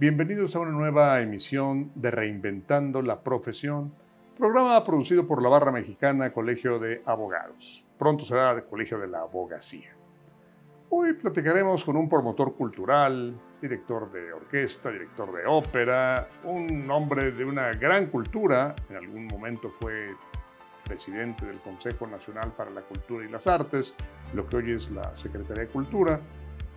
Bienvenidos a una nueva emisión de Reinventando la Profesión, programa producido por la Barra Mexicana Colegio de Abogados. Pronto será el Colegio de la Abogacía. Hoy platicaremos con un promotor cultural, director de orquesta, director de ópera, un hombre de una gran cultura, en algún momento fue presidente del Consejo Nacional para la Cultura y las Artes, lo que hoy es la Secretaría de Cultura,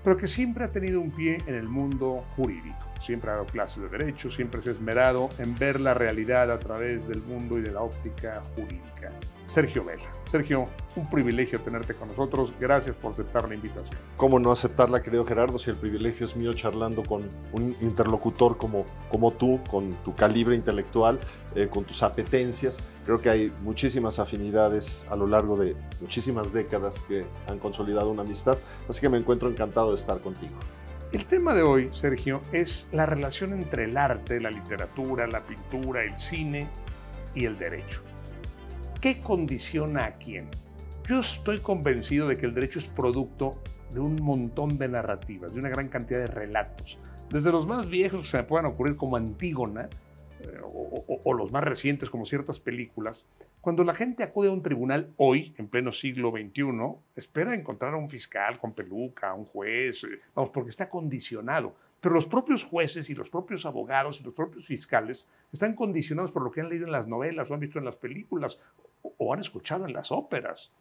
pero que siempre ha tenido un pie en el mundo jurídico siempre ha dado clases de derecho, siempre se ha esmerado en ver la realidad a través del mundo y de la óptica jurídica. Sergio Vela. Sergio, un privilegio tenerte con nosotros. Gracias por aceptar la invitación. ¿Cómo no aceptarla, querido Gerardo, si el privilegio es mío charlando con un interlocutor como, como tú, con tu calibre intelectual, eh, con tus apetencias? Creo que hay muchísimas afinidades a lo largo de muchísimas décadas que han consolidado una amistad, así que me encuentro encantado de estar contigo. El tema de hoy, Sergio, es la relación entre el arte, la literatura, la pintura, el cine y el derecho. ¿Qué condiciona a quién? Yo estoy convencido de que el derecho es producto de un montón de narrativas, de una gran cantidad de relatos, desde los más viejos que se me puedan ocurrir como Antígona, o, los más recientes, como ciertas películas, cuando la gente acude a un tribunal hoy, en pleno siglo XXI, espera encontrar a un fiscal con peluca, a un juez, eh, vamos, porque está condicionado. Pero los propios jueces y los propios abogados y los propios fiscales están condicionados por lo que han leído en las novelas o han visto en las películas o, han escuchado en las óperas.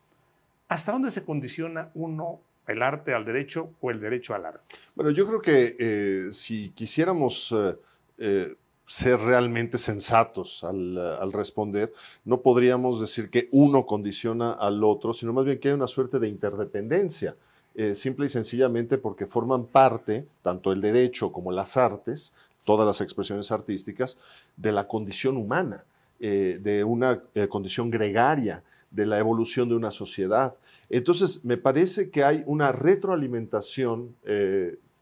¿Hasta dónde se condiciona uno el arte al derecho o el derecho al arte? Bueno, yo creo que eh, si quisiéramos... Eh, ser realmente sensatos al, responder. No podríamos decir que uno condiciona al otro, sino más bien que hay una suerte de interdependencia, eh, simple y sencillamente porque forman parte, tanto el derecho como las artes, todas las expresiones artísticas, de la condición humana, eh, de una eh, condición gregaria, de la evolución de una sociedad. Entonces, me parece que hay una retroalimentación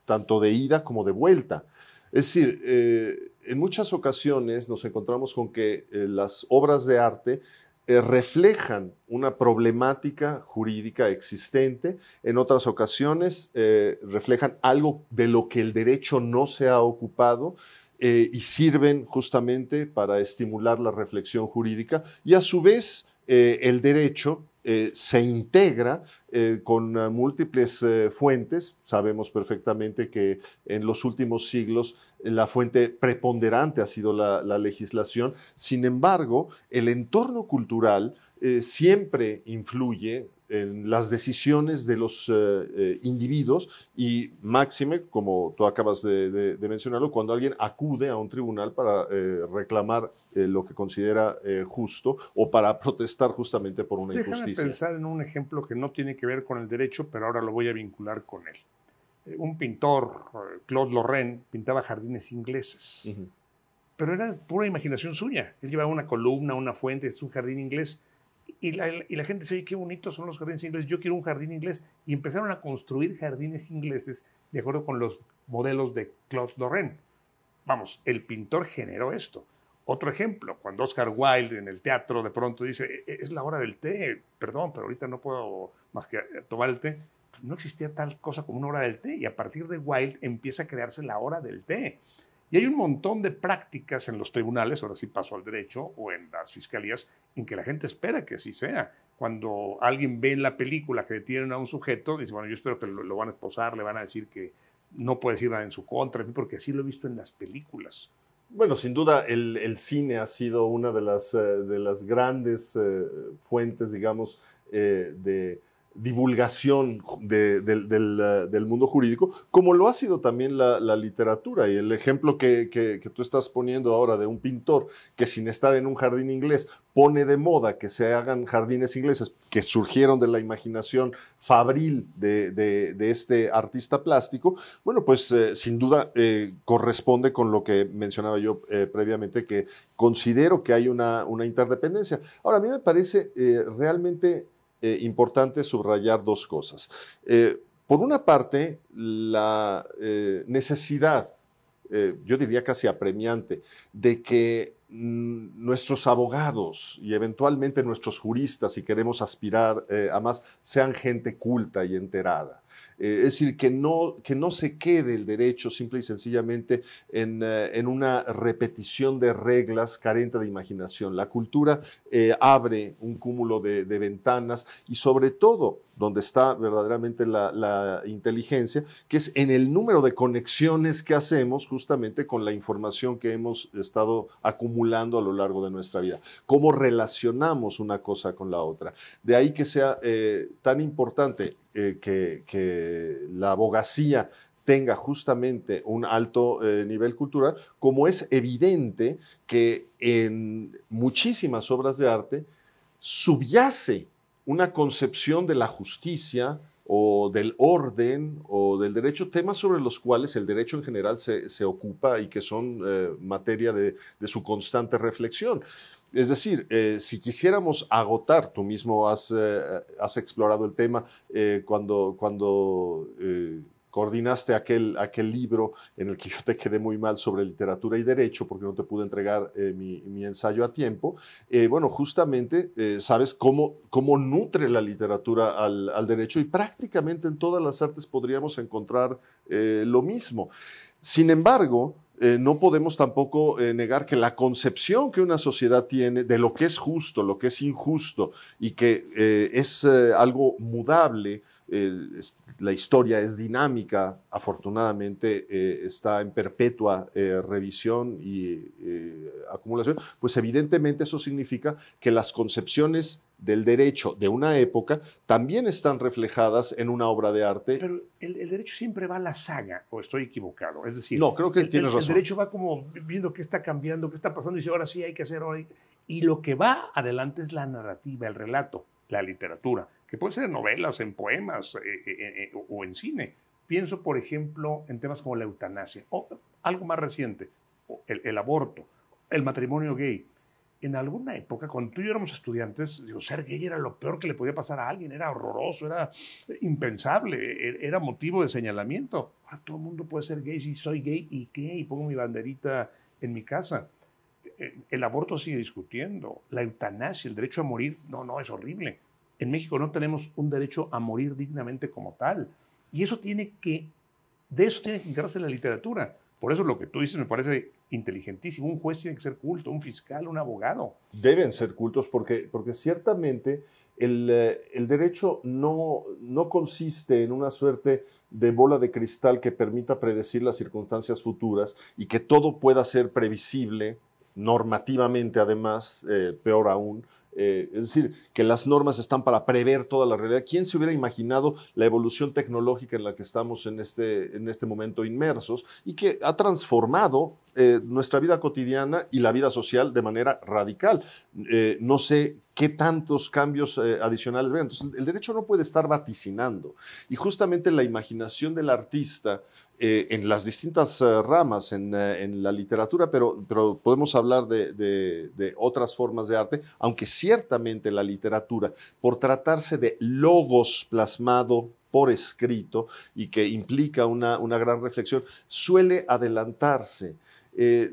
tanto de ida como de vuelta. Es decir, eh, en muchas ocasiones nos encontramos con que eh, las obras de arte eh, reflejan una problemática jurídica existente, en otras ocasiones reflejan algo de lo que el derecho no se ha ocupado y sirven justamente para estimular la reflexión jurídica y a su vez el derecho eh, se integra eh, con eh, múltiples fuentes. Sabemos perfectamente que en los últimos siglos la fuente preponderante ha sido la legislación. Sin embargo, el entorno cultural siempre influye en las decisiones de los eh, eh, individuos y máxime, como tú acabas de, mencionarlo, cuando alguien acude a un tribunal para eh, reclamar lo que considera justo o para protestar justamente por una Déjame a pensar en un ejemplo que no tiene que ver con el derecho, pero ahora lo voy a vincular con él. Un pintor, Claude Lorrain, pintaba jardines ingleses, pero era pura imaginación suya. Él llevaba una columna, una fuente, es un jardín inglés y la, gente dice, oye, qué bonitos son los jardines ingleses, yo quiero un jardín inglés. Y empezaron a construir jardines ingleses de acuerdo con los modelos de Claude Lorrain. Vamos, el pintor generó esto. Otro ejemplo, cuando Oscar Wilde en el teatro de pronto dice, e, e, es la hora del té, perdón, pero ahorita no puedo más que eh, tomar el té. No existía tal cosa como una hora del té y a partir de Wilde empieza a crearse la hora del té. Y hay un montón de prácticas en los tribunales, ahora sí paso al derecho, o en las fiscalías, en que la gente espera que así sea. Cuando alguien ve en la película que detienen a un sujeto, dice, bueno, yo espero que lo, van a esposar, le van a decir que no puede decir nada en su contra, porque así lo he visto en las películas. Bueno, sin duda el, cine ha sido una de las, eh, de las grandes eh, fuentes, digamos, eh, de, divulgación del, mundo jurídico, como lo ha sido también la, literatura. Y el ejemplo que, tú estás poniendo ahora de un pintor que sin estar en un jardín inglés pone de moda que se hagan jardines ingleses que surgieron de la imaginación fabril de, este artista plástico, bueno, pues eh, sin duda eh, corresponde con lo que mencionaba yo eh, previamente, que considero que hay una interdependencia. Ahora, a mí me parece realmente eh, importante subrayar dos cosas. Eh, por una parte, la eh, necesidad, yo diría casi apremiante, de que mm, nuestros abogados y eventualmente nuestros juristas, si queremos aspirar a más, sean gente culta y enterada. Eh, es decir, que no, que no se quede el derecho simple y sencillamente en, eh, una repetición de reglas carente de imaginación. La cultura eh, abre un cúmulo de ventanas y sobre todo donde está verdaderamente la, inteligencia, que es en el número de conexiones que hacemos justamente con la información que hemos estado acumulando a lo largo de nuestra vida, cómo relacionamos una cosa con la otra. De ahí que sea eh, tan importante eh, que, la abogacía tenga justamente un alto eh, nivel cultural, como es evidente que en muchísimas obras de arte subyace una concepción de la justicia o del orden o del derecho, temas sobre los cuales el derecho en general se, ocupa y que son eh, materia de, su constante reflexión. Es decir, eh, si quisiéramos agotar, tú mismo has, eh, has explorado el tema cuando, cuando coordinaste aquel, aquel libro en el que yo te quedé muy mal sobre literatura y derecho porque no te pude entregar eh, mi, ensayo a tiempo. Eh, bueno, justamente eh, sabes cómo, cómo nutre la literatura al, derecho y prácticamente en todas las artes podríamos encontrar lo mismo. Sin embargo, no podemos tampoco negar que la concepción que una sociedad tiene de lo que es justo, lo que es injusto y que es algo mudable, la historia es dinámica, afortunadamente eh, está en perpetua eh, revisión y eh, acumulación, pues evidentemente eso significa que las concepciones del derecho de una época también están reflejadas en una obra de arte. Pero el, derecho siempre va a la saga, o estoy equivocado. Es decir, no, creo que el, derecho va como viendo que está cambiando, qué está pasando, y dice, ahora sí hay que hacer hoy. Y lo que va adelante es la narrativa, el relato, la literatura que puede ser en novelas, en poemas eh, eh, eh, o en cine. Pienso, por ejemplo, en temas como la eutanasia, o algo más reciente, el, aborto, el matrimonio gay. En alguna época, cuando tú y yo éramos estudiantes, ser gay era lo peor que le podía pasar a alguien, era horroroso, era impensable, e, e, era motivo de señalamiento. Ahora todo el mundo puede ser gay, si soy gay, ¿y qué? Y pongo mi banderita en mi casa el aborto sigue discutiendo, la eutanasia, el derecho a morir, no, no, es horrible. En México no tenemos un derecho a morir dignamente como tal. Y eso tiene que, de eso tiene que encargarse la literatura. Por eso lo que tú dices me parece inteligentísimo. Un juez tiene que ser culto, un fiscal, un abogado. Deben ser cultos porque, porque ciertamente el, eh, derecho no, no consiste en una suerte de bola de cristal que permita predecir las circunstancias futuras y que todo pueda ser previsible normativamente además, eh, peor aún, eh, es decir, que las normas están para prever toda la realidad. ¿Quién se hubiera imaginado la evolución tecnológica en la que estamos en este, en este momento inmersos y que ha transformado eh, nuestra vida cotidiana y la vida social de manera radical? Eh, no sé qué tantos cambios adicionales ven. Entonces, el derecho no puede estar vaticinando. Y justamente la imaginación del artista eh, en las distintas eh, ramas eh, en, la literatura, pero, podemos hablar de, otras formas de arte, aunque ciertamente la literatura, por tratarse de logos plasmado por escrito y que implica una gran reflexión, suele adelantarse eh,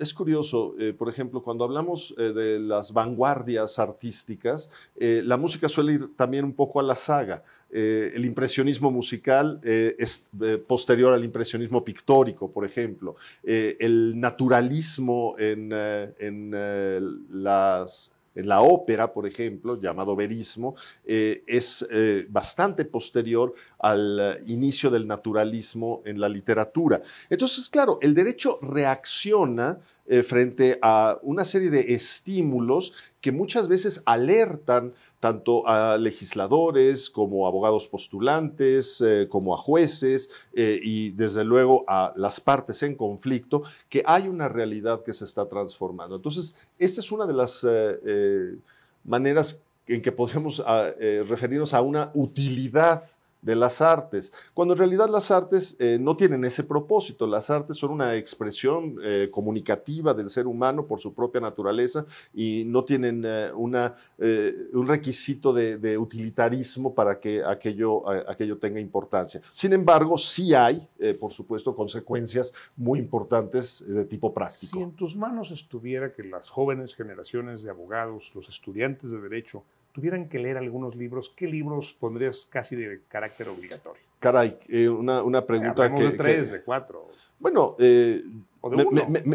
es curioso, eh, por ejemplo, cuando hablamos eh, de las vanguardias artísticas, la música suele ir también un poco a la saga. el impresionismo musical es posterior al impresionismo pictórico, por ejemplo. el naturalismo en, en las en la ópera, por ejemplo, llamado verismo, eh, es eh, bastante posterior al inicio del naturalismo en la literatura. Entonces, claro, el derecho reacciona eh, frente a una serie de estímulos que muchas veces alertan tanto a legisladores como a abogados postulantes, eh, como a jueces eh, y desde luego a las partes en conflicto, que hay una realidad que se está transformando. Entonces, esta es una de las eh, maneras en que podemos ah, referirnos a una utilidad de las artes, cuando en realidad las artes eh, no tienen ese propósito, las artes son una expresión eh, comunicativa del ser humano por su propia naturaleza y no tienen eh, un requisito de, utilitarismo para que aquello, aquello tenga importancia. Sin embargo, sí hay, por supuesto, consecuencias muy importantes de tipo práctico. Si en tus manos estuviera que las jóvenes generaciones de abogados, los estudiantes de derecho, tuvieran que leer algunos libros, ¿qué libros pondrías casi de carácter obligatorio? Caray, eh, una, una, pregunta que... de tres, de cuatro. Bueno, eh,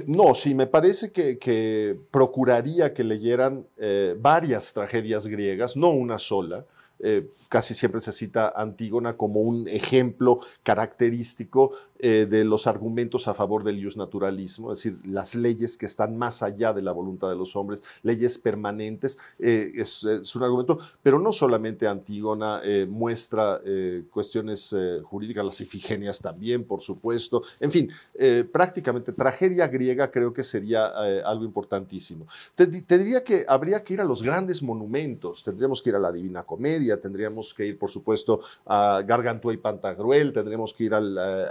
no, sí, me parece que, procuraría que leyeran eh, varias tragedias griegas, no una sola, eh, casi siempre se cita Antígona como un ejemplo característico eh, de los argumentos a favor del ius naturalismo, es decir, las leyes que están más allá de la voluntad de los hombres, leyes permanentes, eh, es, un argumento, pero no solamente Antígona muestra cuestiones jurídicas, las Ifigenias también, por supuesto, en fin, prácticamente tragedia griega creo que sería algo importantísimo. tendría que habría que ir a los grandes monumentos, tendríamos que ir a la Divina Comedia, tendríamos que ir, por supuesto, a Gargantua y Pantagruel, tendríamos que ir eh,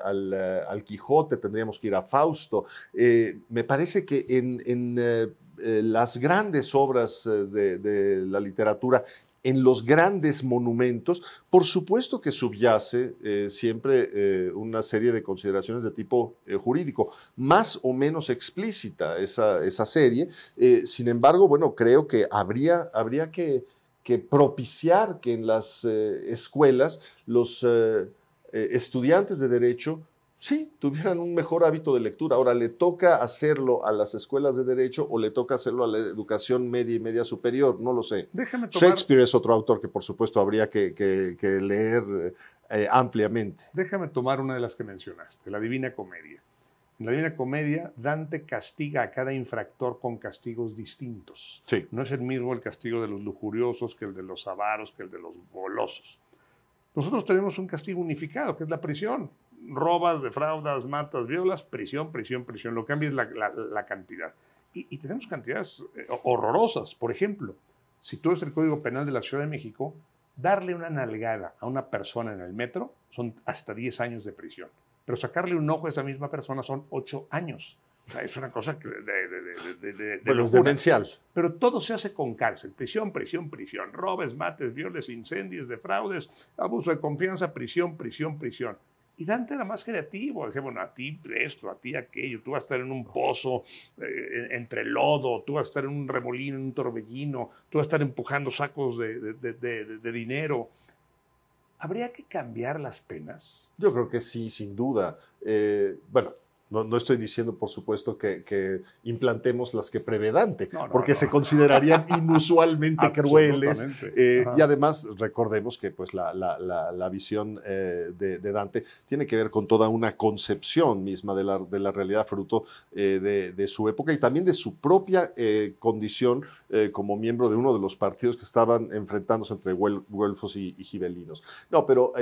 eh, al, Quijote, tendríamos que ir a Fausto. Eh, me parece que en, las grandes obras de, la literatura en los grandes monumentos, por supuesto que subyace siempre una serie de consideraciones de tipo jurídico, más o menos explícita esa, esa serie. sin embargo, bueno, creo que habría, habría que que propiciar que en las eh, escuelas los eh, eh, estudiantes de derecho sí tuvieran un mejor hábito de lectura. Ahora, ¿le toca hacerlo a las escuelas de derecho o le toca hacerlo a la educación media y media superior? No lo sé. Shakespeare es otro autor que por supuesto habría que, leer ampliamente. Déjame tomar una de las que mencionaste, la Divina Comedia. En la Divina Comedia, Dante castiga a cada infractor con castigos distintos. No es el mismo el castigo de los lujuriosos que el de los avaros, que el de los golosos. Nosotros tenemos un castigo unificado, que es la prisión. Robas, defraudas, matas, violas, prisión, prisión, prisión. Lo que cambia es la, cantidad. Y, tenemos cantidades eh, horrorosas. Por ejemplo, si tú ves el Código Penal de la Ciudad de México, darle una nalgada a una persona en el metro son hasta 10 años de prisión pero sacarle un ojo a esa misma persona son ocho años. O sea, es una cosa de, de, de, Pero todo se hace con cárcel, prisión, prisión, prisión, robes, mates, violes, incendios, defraudes, abuso de confianza, prisión, prisión, prisión. Y Dante era más creativo, decía, bueno, a ti esto, a ti aquello, tú vas a estar en un pozo eh, entre lodo, tú vas a estar en un remolino, en un torbellino, tú vas a estar empujando sacos de dinero. ¿Habría que cambiar las penas? Yo creo que sí, sin duda. Eh, bueno, no, estoy diciendo, por supuesto, que, implantemos las que prevé Dante, porque se considerarían inusualmente crueles. Eh, y además, recordemos que pues, la, visión eh, de, Dante tiene que ver con toda una concepción misma de la, realidad fruto eh, de, su época y también de su propia condición como miembro de uno de los partidos que estaban enfrentándose entre güelfos y, y gibelinos. No, pero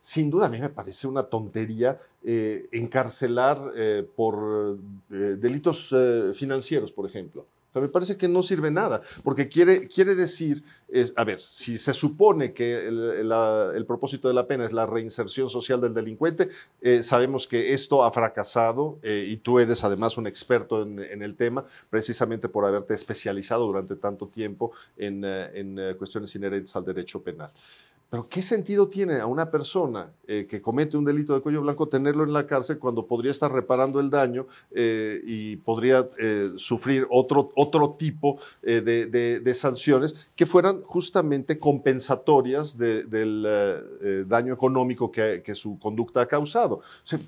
sin duda a mí me parece una tontería eh, encarcelar eh, por eh, delitos financieros, por ejemplo. me parece que no sirve nada, porque quiere, quiere decir, es, a ver, si se supone que el, propósito de la pena es la reinserción social del delincuente, sabemos que esto ha fracasado y tú eres además un experto en, el tema, precisamente por haberte especializado durante tanto tiempo en, en cuestiones inherentes al derecho penal. Pero ¿qué sentido tiene a una persona eh, que comete un delito de cuello blanco tenerlo en la cárcel cuando podría estar reparando el daño eh, y podría eh, sufrir otro, otro tipo de, sanciones que fueran justamente compensatorias del daño económico que, su conducta ha causado?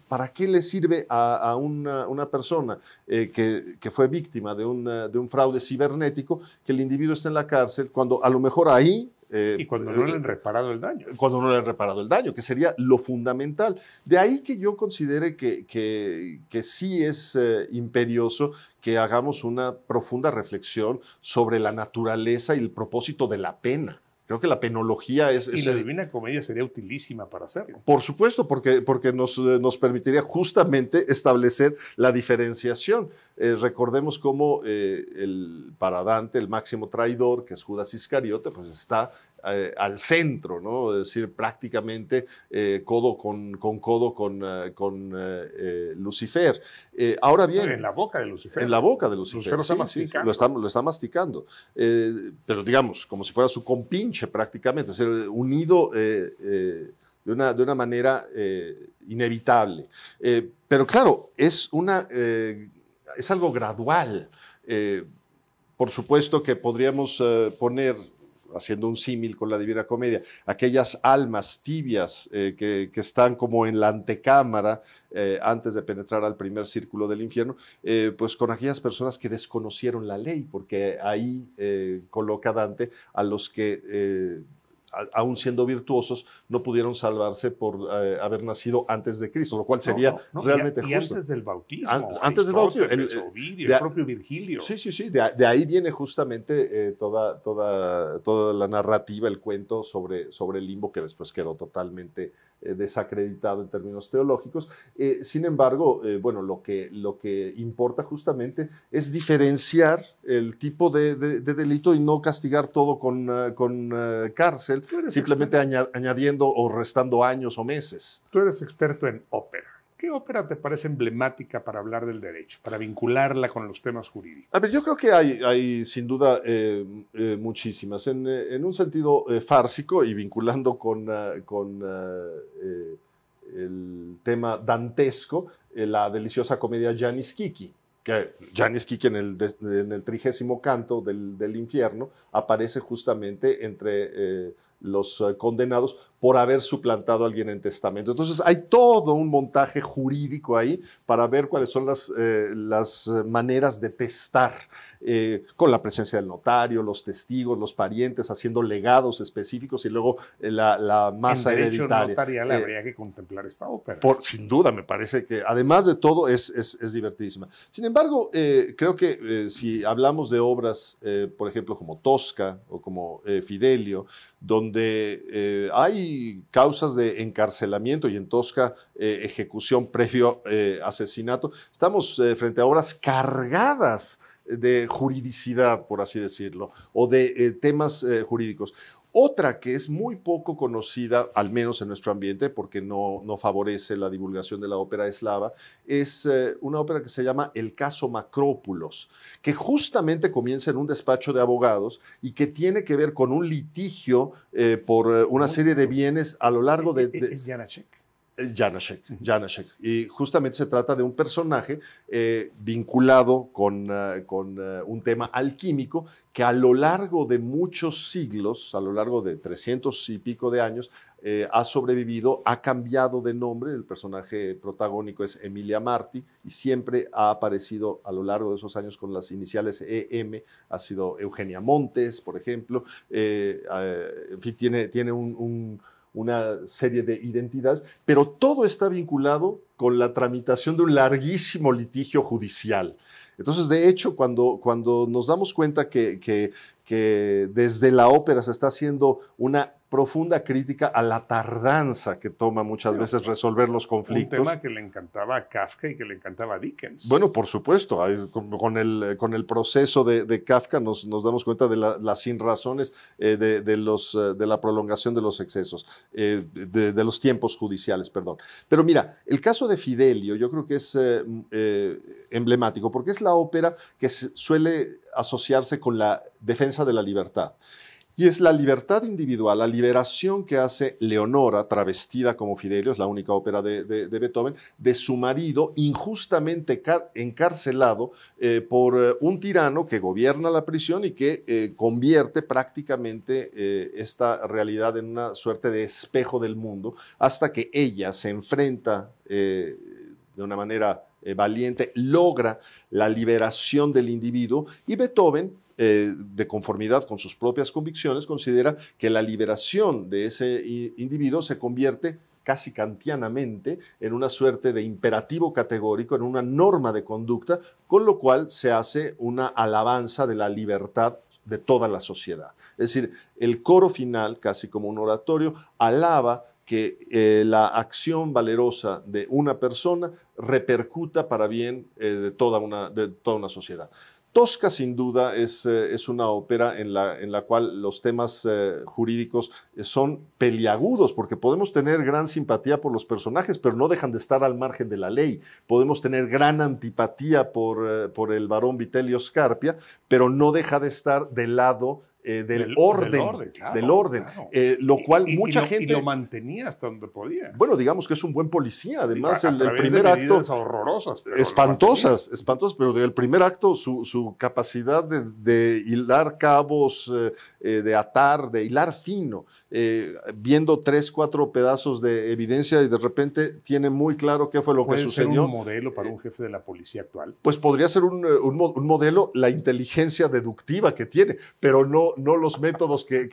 ¿Para qué le sirve a, una, persona que, fue víctima de un, de un fraude cibernético que el individuo esté en la cárcel cuando a lo mejor ahí eh, y cuando eh, no le han reparado el daño. Cuando no le han reparado el daño, que sería lo fundamental. De ahí que yo considere que, que, sí es eh, imperioso que hagamos una profunda reflexión sobre la naturaleza y el propósito de la pena. Creo que la penología es... Y la Divina Comedia sería utilísima para hacerlo. Por supuesto, porque, porque nos, eh, nos permitiría justamente establecer la diferenciación. Eh, recordemos cómo eh, el, para Dante el máximo traidor, que es Judas Iscariote, pues está eh, al centro, ¿no? Es decir, prácticamente eh, codo con, codo con, eh, Lucifer. ahora bien... En la boca de Lucifer. En la boca de Lucifer. Lucifer lo, está masticando. pero digamos, como si fuera su compinche prácticamente, es decir, unido... De una, de una, manera inevitable. pero claro, es, una, es algo gradual. por supuesto que podríamos poner haciendo un símil con la Divina Comedia, aquellas almas tibias eh, que, están como en la antecámara eh, antes de penetrar al primer círculo del infierno, eh, pues con aquellas personas que desconocieron la ley, porque ahí coloca Dante a los que aún siendo virtuosos, no pudieron salvarse por eh, haber nacido antes de Cristo, lo cual sería realmente justo. y antes del bautismo. antes del bautismo. El, propio Virgilio. Sí, sí, sí. De, ahí viene justamente eh, toda, toda, toda la narrativa, el cuento sobre, sobre el limbo que después quedó totalmente eh, desacreditado en términos teológicos. Eh, sin embargo, eh, bueno, lo que, lo que importa justamente es diferenciar el tipo de, delito y no castigar todo con, cárcel, simplemente añadiendo o restando años o meses. Tú eres experto en ópera. ¿Qué ópera te parece emblemática para hablar del derecho, para vincularla con los temas jurídicos? A ver, yo creo que hay, hay sin duda eh, eh, muchísimas. Eh, en, un sentido fársico y vinculando con, el tema dantesco, la deliciosa comedia Janis Kiki, que Janis Kiki en el, trigésimo canto del, del, infierno aparece justamente entre los eh, condenados por haber suplantado a alguien en testamento. Entonces hay todo un montaje jurídico ahí para ver cuáles son las, eh, las eh, maneras de testar, con la presencia del notario, los testigos, los parientes, haciendo legados específicos y luego la, la, masa en derecho hereditaria. notarial habría que contemplar esta ópera. Por, sin duda, me parece que además de todo es, es divertidísima. Sin embargo, creo que si hablamos de obras, por ejemplo, como Tosca o como Fidelio, donde donde eh, hay causas de encarcelamiento y en Tosca eh, ejecución previo eh, asesinato. Estamos eh, frente a obras cargadas de juridicidad, por así decirlo, o de temas jurídicos. Otra que es muy poco conocida, al menos en nuestro ambiente, porque no, favorece la divulgación de la ópera eslava, es eh, una ópera que se llama El caso Macrópulos, que justamente comienza en un despacho de abogados y que tiene que ver con un litigio eh, por eh, una oh, serie de bienes a lo largo ¿E, de... E, eh, y justamente se trata de un personaje eh, vinculado con, eh, un tema alquímico que a lo largo de muchos siglos, a lo largo de 300 y pico de años, ha sobrevivido, ha cambiado de nombre. El personaje protagónico es Emilia Marti y siempre ha aparecido a lo largo de esos años con las iniciales EM. Ha sido Eugenia Montes, por ejemplo. en fin, tiene, tiene un una serie de identidades, pero todo está vinculado con la tramitación de un larguísimo litigio judicial. Entonces, de hecho, cuando, cuando nos damos cuenta que, que, que desde la ópera se está haciendo una profunda crítica a la tardanza que toma muchas veces resolver los conflictos. Un tema que le encantaba a Kafka y que le encantaba a Dickens. Bueno, por supuesto, con el, eh, con el proceso de, Kafka nos, nos, damos cuenta de las sinrazones razones eh, de, los, eh, de la prolongación de los excesos, de, los tiempos judiciales, perdón. Pero mira, el caso de Fidelio yo creo que es mm, emblemático porque es la ópera que suele asociarse con la defensa de la libertad. Y es la libertad individual, la liberación que hace Leonora, travestida como Fidelio, es la única ópera de, Beethoven, de su marido injustamente encarcelado eh, por eh, un tirano que gobierna la prisión y que eh, convierte prácticamente esta realidad en una suerte de espejo del mundo, hasta que ella se enfrenta de una manera valiente, logra la liberación del individuo y Beethoven eh, de conformidad con sus propias convicciones, considera que la liberación de ese individuo se convierte casi kantianamente en una suerte de imperativo categórico, en una norma de conducta, con lo cual se hace una alabanza de la libertad de toda la sociedad. Es decir, el coro final, casi como un oratorio, alaba que eh, la acción valerosa de una persona repercuta para bien eh, de, toda de toda una sociedad. Tosca sin duda es, eh, es una ópera en la, en la, cual los temas eh, jurídicos eh, son peliagudos, porque podemos tener gran simpatía por los personajes, pero no dejan de estar al margen de la ley. Podemos tener gran antipatía por, por el varón Vitelio Scarpia, pero no deja de estar de lado eh, del, orden. Del orden, eh, lo cual mucha gente. Y lo mantenía hasta donde podía. Bueno, digamos que es un buen policía. Además, el, primer acto. horrorosas. espantosas, espantosas, pero del primer acto, su, capacidad de, hilar cabos, eh, de atar, de hilar fino, viendo tres, cuatro pedazos de evidencia y de repente tiene muy claro qué fue lo que sucedió. Ser un modelo para un jefe de la policía actual? Pues podría ser un modelo la inteligencia deductiva que tiene, pero no no, los métodos que,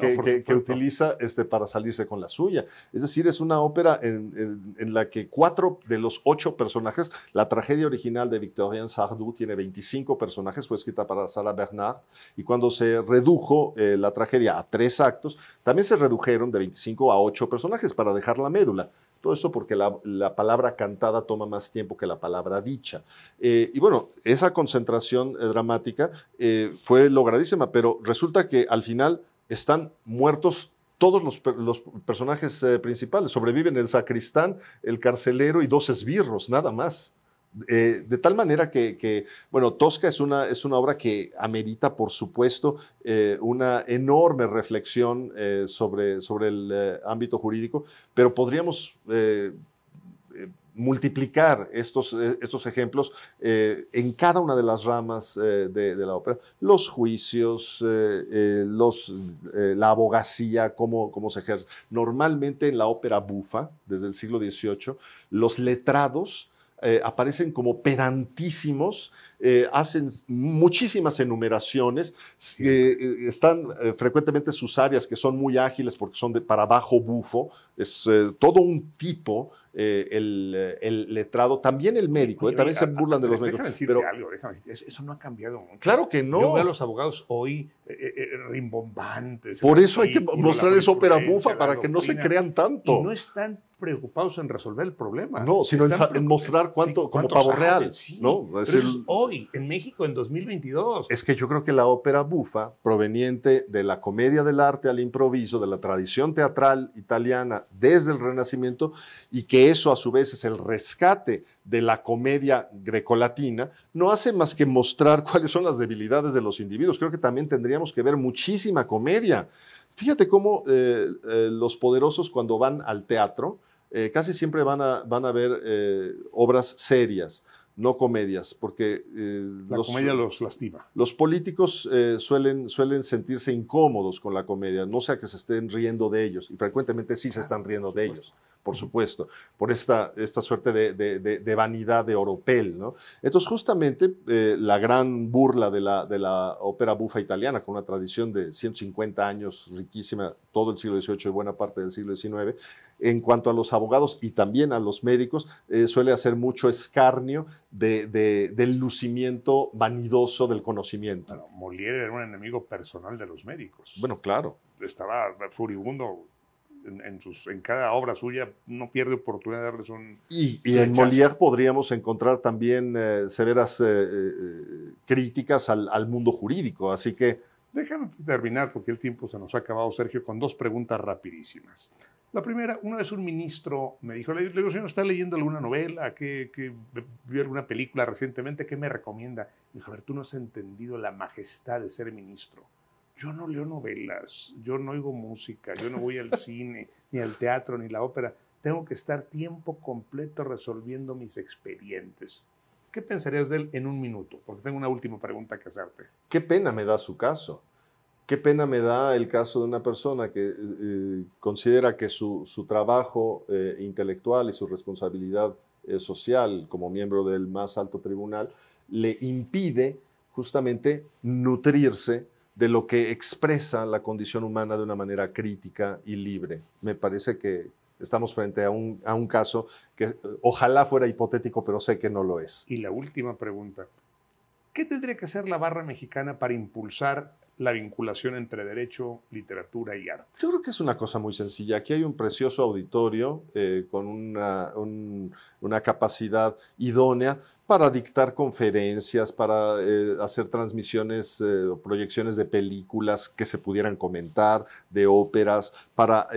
utiliza este, para salirse con la suya. Es decir, es una ópera en, la que cuatro de los ocho personajes, la tragedia original de Victorien Sardou tiene 25 personajes, fue escrita para Sara Bernard, y cuando se redujo eh, la tragedia a tres actos, también se redujeron de 25 a ocho personajes para dejar la médula. Todo esto porque la, palabra cantada toma más tiempo que la palabra dicha. Eh, y bueno, esa concentración eh, dramática eh, fue logradísima, pero resulta que al final están muertos todos los, personajes principales. Sobreviven el sacristán, el carcelero y dos esbirros, nada más. Eh, de tal manera que, bueno, Tosca es una, obra que amerita, por supuesto, eh, una enorme reflexión eh, sobre, sobre el ámbito jurídico, pero podríamos multiplicar estos, estos ejemplos en cada una de las ramas de, la ópera. Los juicios, la abogacía, cómo, cómo, se ejerce. Normalmente en la ópera bufa, desde el siglo XVIII, los letrados eh, aparecen como pedantísimos, eh, hacen muchísimas enumeraciones, eh, están frecuentemente sus áreas que son muy ágiles porque son de para bajo bufo, es todo un tipo eh, eh, el, letrado, también el médico, ¿eh? también se burlan de los médicos. eso no ha cambiado mucho. Claro que no. a los abogados hoy rimbombantes. Por eso hay que mostrar esa ópera bufa para que no se crean tanto. Y no están preocupados en resolver el problema. No, sino en, mostrar cuánto, como pavo real. hoy, en México, en 2022. Es que yo creo que la ópera bufa, proveniente de la comedia del arte al improviso, de la tradición teatral italiana desde el Renacimiento, y que eso a su vez es el rescate de la comedia grecolatina, no hace más que mostrar cuáles son las debilidades de los individuos. Creo que también tendríamos que ver muchísima comedia. Fíjate cómo eh, eh, los poderosos cuando van al teatro, eh, casi siempre van a, van a ver obras serias no comedias, porque la los, comedia los lastima. Los políticos suelen, suelen sentirse incómodos con la comedia, no sea que se estén riendo de ellos, y frecuentemente sí se están riendo de ellos por supuesto, por esta, esta suerte de, de, vanidad de oropel. ¿no? Entonces, justamente eh, la gran burla de la, de la ópera bufa italiana, con una tradición de 150 años riquísima, todo el siglo XVIII y buena parte del siglo XIX, en cuanto a los abogados y también a los médicos, eh, suele hacer mucho escarnio de, del lucimiento vanidoso del conocimiento. Bueno, era un enemigo personal de los médicos. Bueno, claro. Estaba furibundo en, en cada obra suya no pierde oportunidad de darles un... Y, en Molière podríamos encontrar también eh, severas eh, eh, críticas al, al, mundo jurídico, así que... Déjame terminar porque el tiempo se nos ha acabado, Sergio, con dos preguntas rapidísimas. La primera, una vez un ministro me dijo, le digo, señor, ¿está leyendo alguna novela? ¿Qué, qué, ¿Vio alguna película recientemente? ¿Qué me recomienda? Me dijo, a ver, tú no has entendido la majestad de ser ministro yo no leo novelas, yo no oigo música, yo no voy al cine, ni al teatro, ni la ópera. Tengo que estar tiempo completo resolviendo mis expedientes. ¿Qué pensarías de él en un minuto? Porque tengo una última pregunta que hacerte. Qué pena me da su caso. Qué pena me da el caso de una persona que eh, eh, considera que su, trabajo eh, intelectual y su responsabilidad social como miembro del más alto tribunal le impide justamente nutrirse de lo que expresa la condición humana de una manera crítica y libre. Me parece que estamos frente a un, caso que eh, ojalá fuera hipotético, pero sé que no lo es. Y la última pregunta, ¿qué tendría que hacer la barra mexicana para impulsar la vinculación entre derecho, literatura y arte? Yo creo que es una cosa muy sencilla. Aquí hay un precioso auditorio eh, con una, capacidad idónea para dictar conferencias, para eh, hacer transmisiones eh, o proyecciones de películas que se pudieran comentar, de óperas, para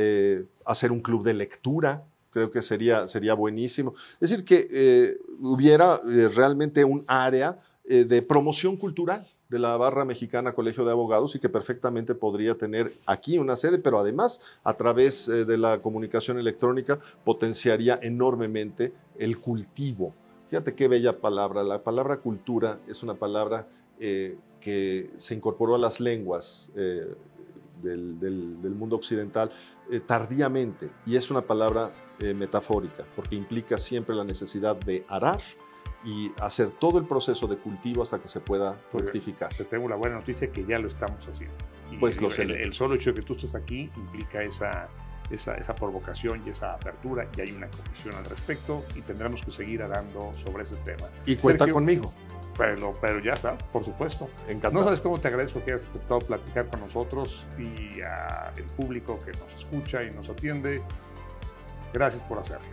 hacer un club de lectura creo que sería, sería buenísimo. Es decir, que hubiera realmente un área de promoción cultural de la Barra Mexicana Colegio de Abogados y que perfectamente podría tener aquí una sede, pero además a través eh, de la comunicación electrónica potenciaría enormemente el cultivo. Fíjate qué bella palabra. La palabra cultura es una palabra eh, que se incorporó a las lenguas eh, del, mundo occidental tardíamente y es una palabra metafórica porque implica siempre la necesidad de arar y hacer todo el proceso de cultivo hasta que se pueda fructificar. Te tengo la buena noticia que ya lo estamos haciendo. pues el, lo el, el, solo hecho de que tú estés aquí implica esa, esa, esa, provocación y esa apertura y hay una comisión al respecto y tendremos que seguir hablando sobre ese tema. Y cuenta conmigo. Pero, pero ya está, por supuesto. Encantado. No sabes cómo te agradezco que hayas aceptado platicar con nosotros y al público que nos escucha y nos atiende. Gracias por hacerlo.